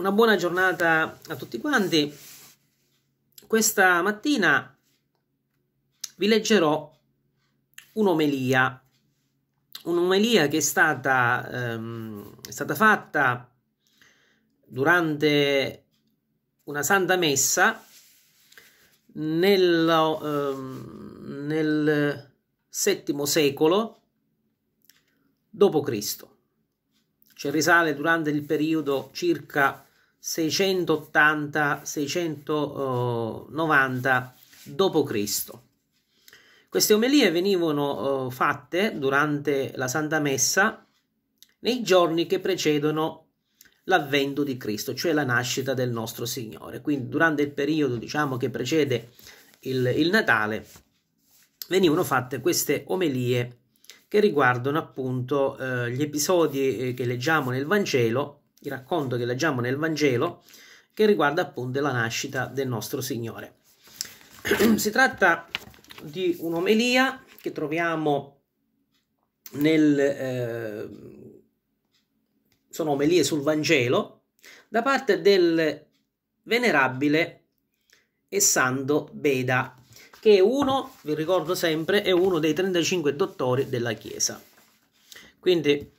Una buona giornata a tutti quanti. Questa mattina vi leggerò un'omelia, un'omelia che è stata, ehm, è stata fatta durante una santa messa nel, ehm, nel VII secolo d.C. Ci risale durante il periodo circa 680-690 d.C. Queste omelie venivano eh, fatte durante la Santa Messa nei giorni che precedono l'avvento di Cristo, cioè la nascita del nostro Signore. Quindi durante il periodo diciamo, che precede il, il Natale venivano fatte queste omelie che riguardano appunto eh, gli episodi eh, che leggiamo nel Vangelo il racconto che leggiamo nel Vangelo che riguarda appunto la nascita del nostro Signore. si tratta di un'omelia che troviamo nel... Eh, sono omelie sul Vangelo da parte del venerabile e santo Beda, che è uno, vi ricordo sempre, è uno dei 35 dottori della Chiesa. Quindi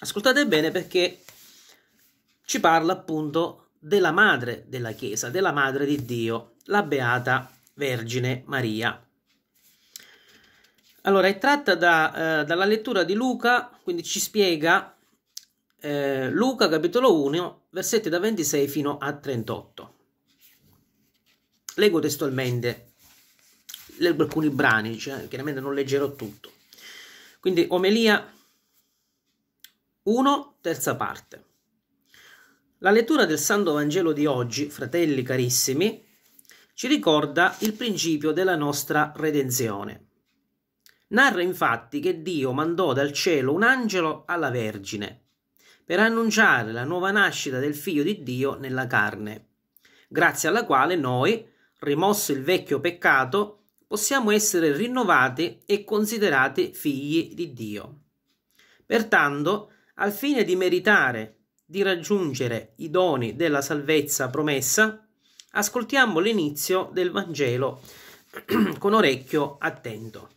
ascoltate bene perché ci parla appunto della madre della Chiesa, della madre di Dio, la Beata Vergine Maria. Allora, è tratta da, eh, dalla lettura di Luca, quindi ci spiega eh, Luca capitolo 1, versetti da 26 fino a 38. Leggo testualmente leggo alcuni brani, cioè, chiaramente non leggerò tutto. Quindi Omelia 1, terza parte. La lettura del Santo Vangelo di oggi, fratelli carissimi, ci ricorda il principio della nostra redenzione. Narra infatti che Dio mandò dal cielo un angelo alla Vergine per annunciare la nuova nascita del Figlio di Dio nella carne, grazie alla quale noi, rimosso il vecchio peccato, possiamo essere rinnovati e considerati figli di Dio. Pertanto, al fine di meritare di raggiungere i doni della salvezza promessa, ascoltiamo l'inizio del Vangelo con orecchio attento.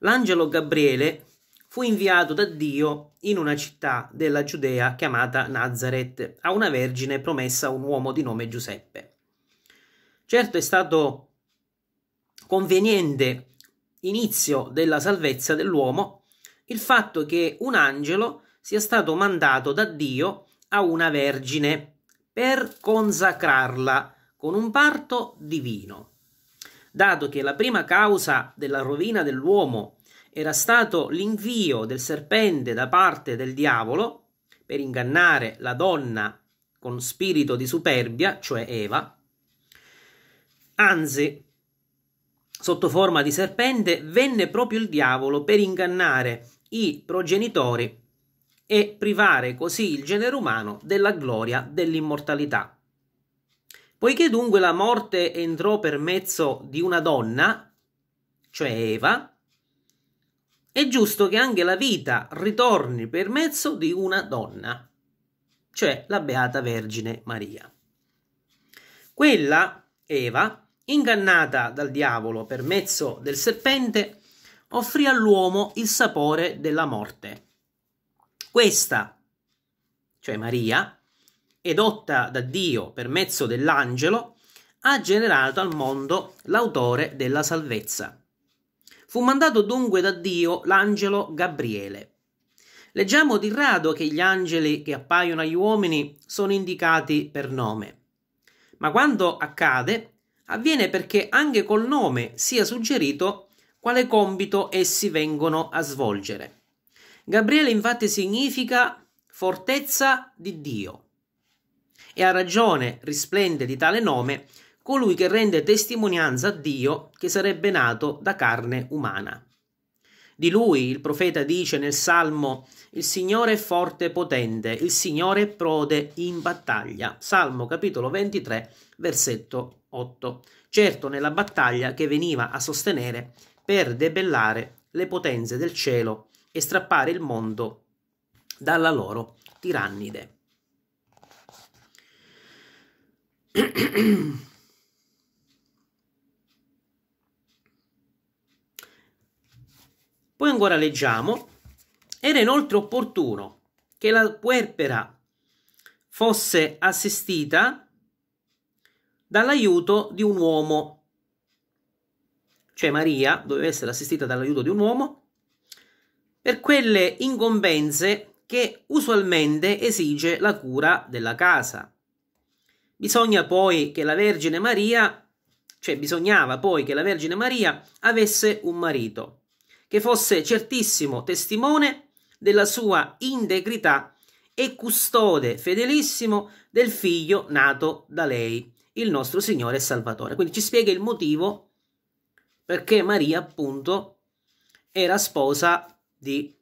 L'angelo Gabriele fu inviato da Dio in una città della Giudea chiamata Nazaret a una vergine promessa a un uomo di nome Giuseppe. Certo è stato conveniente inizio della salvezza dell'uomo il fatto che un angelo sia stato mandato da Dio a una vergine per consacrarla con un parto divino. Dato che la prima causa della rovina dell'uomo era stato l'invio del serpente da parte del diavolo per ingannare la donna con spirito di superbia, cioè Eva, anzi, sotto forma di serpente, venne proprio il diavolo per ingannare i progenitori e privare così il genere umano della gloria dell'immortalità. Poiché dunque la morte entrò per mezzo di una donna, cioè Eva, è giusto che anche la vita ritorni per mezzo di una donna, cioè la Beata Vergine Maria. Quella, Eva, ingannata dal diavolo per mezzo del serpente, offrì all'uomo il sapore della morte questa, cioè Maria, edotta da Dio per mezzo dell'angelo, ha generato al mondo l'autore della salvezza. Fu mandato dunque da Dio l'angelo Gabriele. Leggiamo di rado che gli angeli che appaiono agli uomini sono indicati per nome, ma quando accade avviene perché anche col nome sia suggerito quale compito essi vengono a svolgere. Gabriele infatti significa fortezza di Dio e a ragione risplende di tale nome colui che rende testimonianza a Dio che sarebbe nato da carne umana. Di lui il profeta dice nel Salmo, il Signore è forte e potente, il Signore è prode in battaglia. Salmo capitolo 23, versetto 8. Certo nella battaglia che veniva a sostenere per debellare le potenze del cielo e strappare il mondo dalla loro tirannide. Poi ancora leggiamo, era inoltre opportuno che la puerpera fosse assistita dall'aiuto di un uomo, cioè Maria doveva essere assistita dall'aiuto di un uomo per quelle incombenze che usualmente esige la cura della casa. Bisogna poi che la Vergine Maria, cioè bisognava poi che la Vergine Maria avesse un marito, che fosse certissimo testimone della sua integrità e custode fedelissimo del figlio nato da lei, il nostro Signore e Salvatore. Quindi ci spiega il motivo perché Maria appunto era sposa di,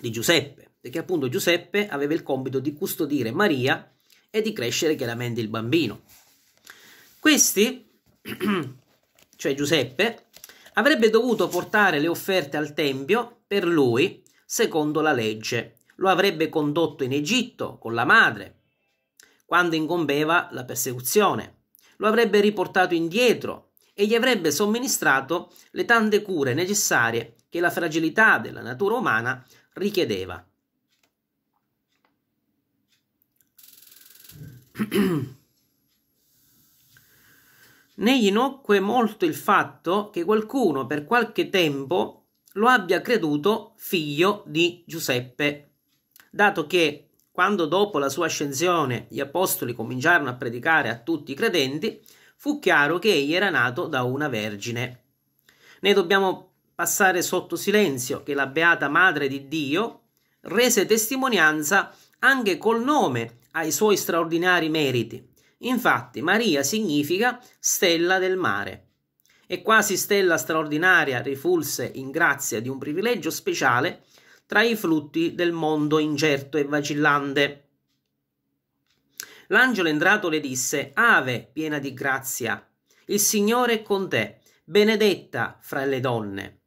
di Giuseppe, perché appunto Giuseppe aveva il compito di custodire Maria e di crescere chiaramente il bambino. Questi, cioè Giuseppe, avrebbe dovuto portare le offerte al Tempio per lui, secondo la legge. Lo avrebbe condotto in Egitto con la madre, quando incombeva la persecuzione. Lo avrebbe riportato indietro e gli avrebbe somministrato le tante cure necessarie che la fragilità della natura umana richiedeva. Negli nocque molto il fatto che qualcuno per qualche tempo lo abbia creduto figlio di Giuseppe, dato che quando dopo la sua ascensione gli apostoli cominciarono a predicare a tutti i credenti, fu chiaro che egli era nato da una vergine. Ne dobbiamo passare sotto silenzio che la beata Madre di Dio rese testimonianza anche col nome ai suoi straordinari meriti. Infatti Maria significa stella del mare. E quasi stella straordinaria rifulse in grazia di un privilegio speciale tra i flutti del mondo incerto e vacillante. L'angelo entrato le disse, Ave, piena di grazia, il Signore è con te, benedetta fra le donne.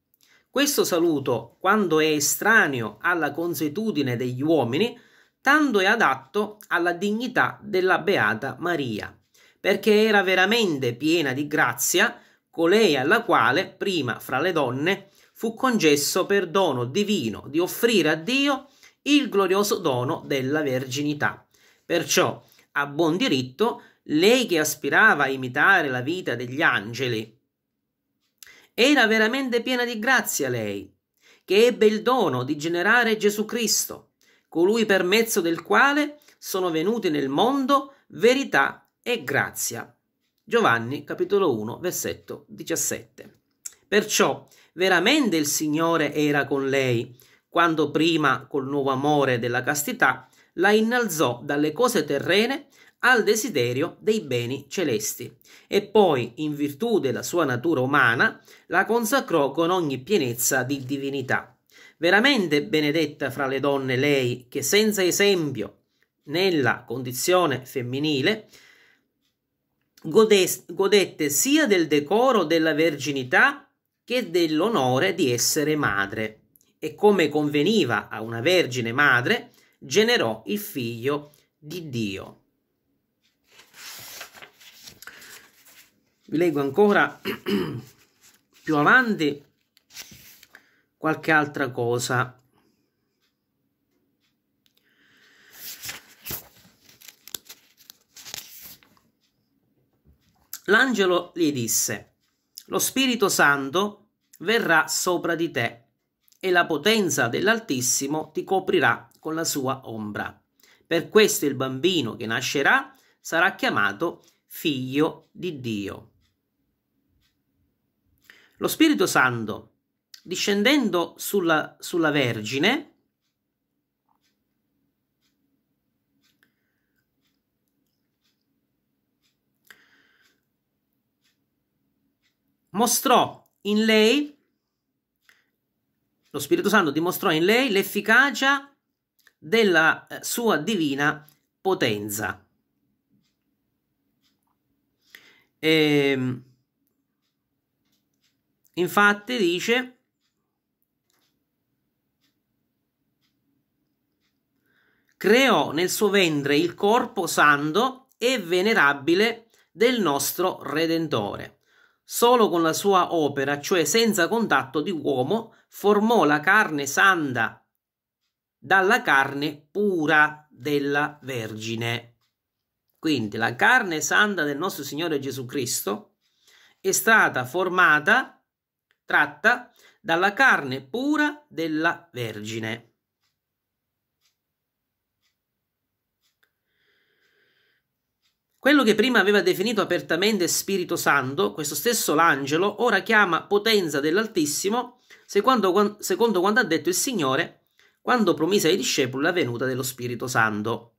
Questo saluto, quando è estraneo alla consuetudine degli uomini, tanto è adatto alla dignità della Beata Maria, perché era veramente piena di grazia, colei alla quale, prima fra le donne, fu concesso per dono divino di offrire a Dio il glorioso dono della verginità. Perciò a buon diritto, lei che aspirava a imitare la vita degli angeli. Era veramente piena di grazia lei, che ebbe il dono di generare Gesù Cristo, colui per mezzo del quale sono venuti nel mondo verità e grazia. Giovanni capitolo 1 versetto 17. Perciò veramente il Signore era con lei, quando prima col nuovo amore della castità la innalzò dalle cose terrene al desiderio dei beni celesti e poi, in virtù della sua natura umana, la consacrò con ogni pienezza di divinità. Veramente benedetta fra le donne lei che senza esempio nella condizione femminile godette sia del decoro della verginità che dell'onore di essere madre. E come conveniva a una vergine madre, generò il figlio di Dio. Vi leggo ancora più avanti qualche altra cosa. L'angelo gli disse, lo Spirito Santo verrà sopra di te e la potenza dell'Altissimo ti coprirà con la sua ombra. Per questo il bambino che nascerà sarà chiamato figlio di Dio. Lo Spirito Santo, discendendo sulla, sulla Vergine, mostrò in lei lo Spirito Santo dimostrò in lei l'efficacia della eh, sua divina potenza. E, ehm, infatti dice creò nel suo ventre il corpo santo e venerabile del nostro Redentore. Solo con la sua opera, cioè senza contatto di uomo, formò la carne santa dalla carne pura della Vergine. Quindi la carne santa del nostro Signore Gesù Cristo è stata formata, tratta dalla carne pura della Vergine. Quello che prima aveva definito apertamente Spirito Santo, questo stesso l'angelo, ora chiama potenza dell'Altissimo, secondo, secondo quanto ha detto il Signore quando promise ai discepoli la venuta dello Spirito Santo.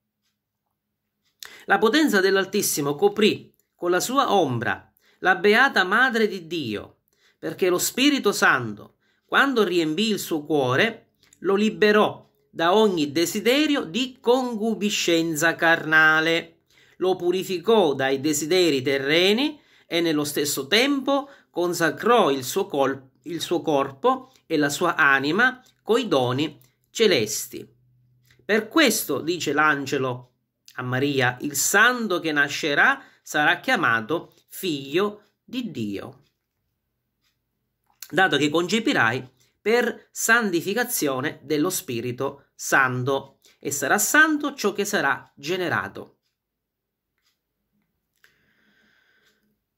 La potenza dell'Altissimo coprì con la sua ombra la beata Madre di Dio, perché lo Spirito Santo, quando riempì il suo cuore, lo liberò da ogni desiderio di concubiscenza carnale lo purificò dai desideri terreni e nello stesso tempo consacrò il suo, col- il suo corpo e la sua anima coi doni celesti. Per questo, dice l'angelo a Maria, il santo che nascerà sarà chiamato figlio di Dio, dato che concepirai per santificazione dello Spirito Santo, e sarà santo ciò che sarà generato.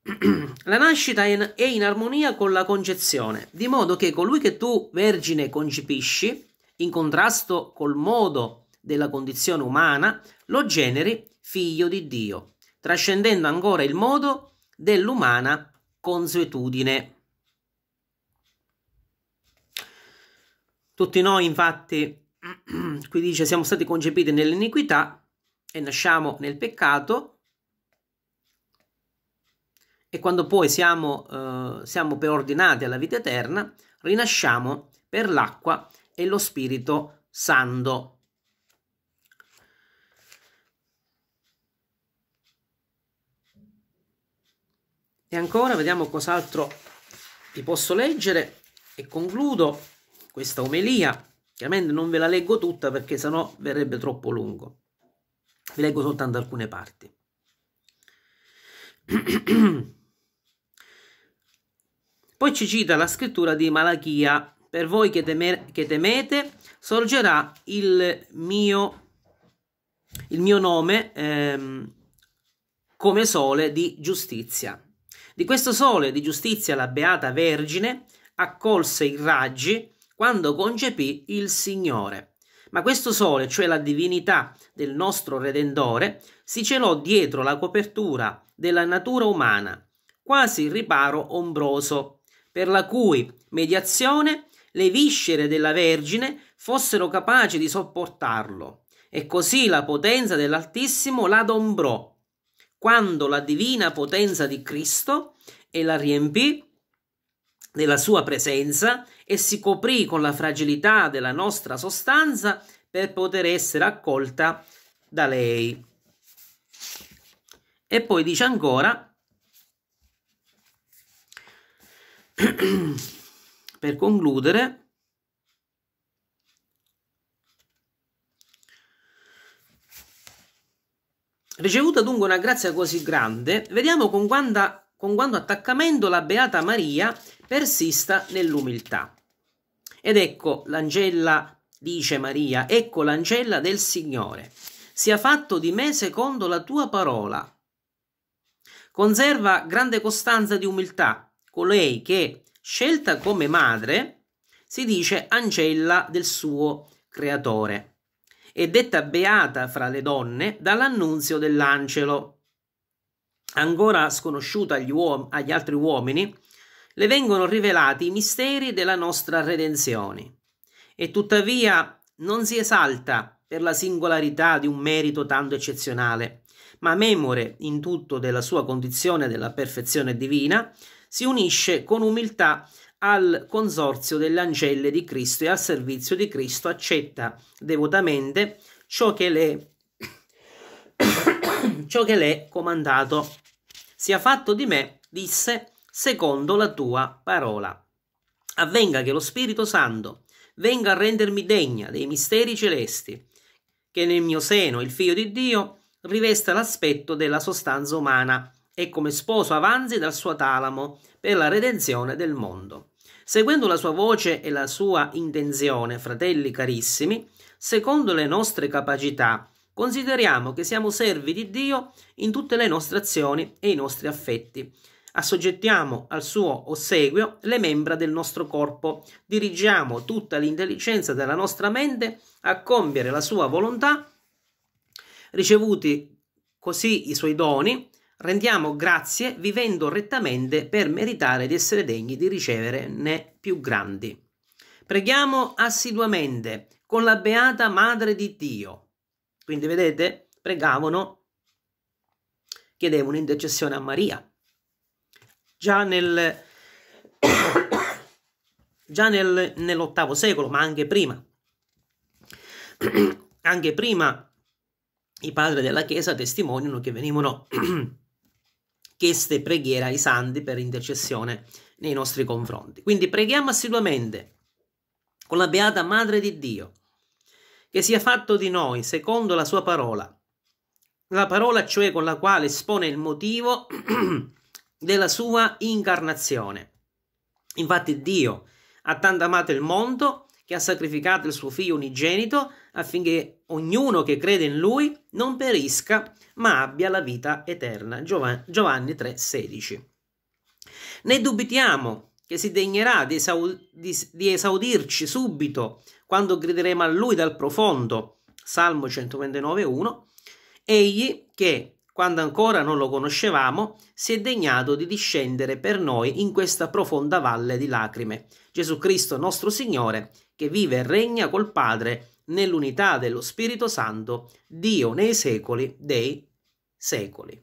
la nascita è in armonia con la concezione, di modo che colui che tu, vergine, concepisci, in contrasto col modo della condizione umana, lo generi figlio di Dio, trascendendo ancora il modo dell'umana consuetudine. Tutti noi, infatti, qui dice, siamo stati concepiti nell'iniquità e nasciamo nel peccato, e quando poi siamo, eh, siamo preordinati alla vita eterna, rinasciamo per l'acqua e lo Spirito Santo. E ancora vediamo cos'altro vi posso leggere e concludo questa omelia. Chiaramente non ve la leggo tutta perché sennò verrebbe troppo lungo. Vi leggo soltanto alcune parti. Poi ci cita la scrittura di Malachia, per voi che, teme che temete sorgerà il mio, il mio nome ehm, come sole di giustizia. Di questo sole di giustizia la Beata Vergine accolse i raggi quando concepì il Signore. Ma questo sole, cioè la divinità del nostro Redentore, si celò dietro la copertura della natura umana, quasi riparo ombroso, per la cui mediazione le viscere della Vergine fossero capaci di sopportarlo. E così la potenza dell'Altissimo l'adombrò, quando la divina potenza di Cristo e la riempì della sua presenza e si coprì con la fragilità della nostra sostanza per poter essere accolta da lei. E poi dice ancora, per concludere ricevuta dunque una grazia così grande vediamo con, quanta, con quanto attaccamento la beata Maria persista nell'umiltà ed ecco l'angella dice Maria ecco l'angella del Signore sia fatto di me secondo la tua parola conserva grande costanza di umiltà colei che, scelta come madre, si dice ancella del suo creatore e detta beata fra le donne dall'annunzio dell'angelo. Ancora sconosciuta agli, uom- agli altri uomini, le vengono rivelati i misteri della nostra redenzione e tuttavia non si esalta per la singolarità di un merito tanto eccezionale, ma memore in tutto della sua condizione della perfezione divina, si unisce con umiltà al consorzio delle angelle di Cristo e al servizio di Cristo, accetta devotamente ciò che le, ciò che le è comandato. Sia fatto di me, disse, secondo la tua parola. Avvenga che lo Spirito Santo venga a rendermi degna dei misteri celesti, che nel mio seno il Figlio di Dio rivesta l'aspetto della sostanza umana e come sposo avanzi dal suo talamo per la redenzione del mondo. Seguendo la sua voce e la sua intenzione, fratelli carissimi, secondo le nostre capacità, consideriamo che siamo servi di Dio in tutte le nostre azioni e i nostri affetti. Assoggettiamo al suo ossequio le membra del nostro corpo, dirigiamo tutta l'intelligenza della nostra mente a compiere la sua volontà, ricevuti così i suoi doni, Rendiamo grazie vivendo rettamente per meritare di essere degni di ricevere né più grandi. Preghiamo assiduamente con la beata Madre di Dio. Quindi vedete, pregavano, chiedevano intercessione a Maria. Già, nel, già nel, nell'ottavo secolo, ma anche prima. anche prima i padri della Chiesa testimoniano che venivano chieste e ai santi per intercessione nei nostri confronti. Quindi preghiamo assiduamente con la Beata Madre di Dio, che sia fatto di noi secondo la sua parola, la parola cioè con la quale espone il motivo della sua incarnazione. Infatti Dio ha tanto amato il mondo che ha sacrificato il suo figlio unigenito affinché ognuno che crede in lui non perisca, ma abbia la vita eterna. Giovanni 3:16. Ne dubitiamo che si degnerà di, esaud- di, di esaudirci subito quando grideremo a lui dal profondo. Salmo 129:1. Egli che quando ancora non lo conoscevamo, si è degnato di discendere per noi in questa profonda valle di lacrime. Gesù Cristo nostro Signore, che vive e regna col Padre nell'unità dello Spirito Santo, Dio nei secoli dei secoli.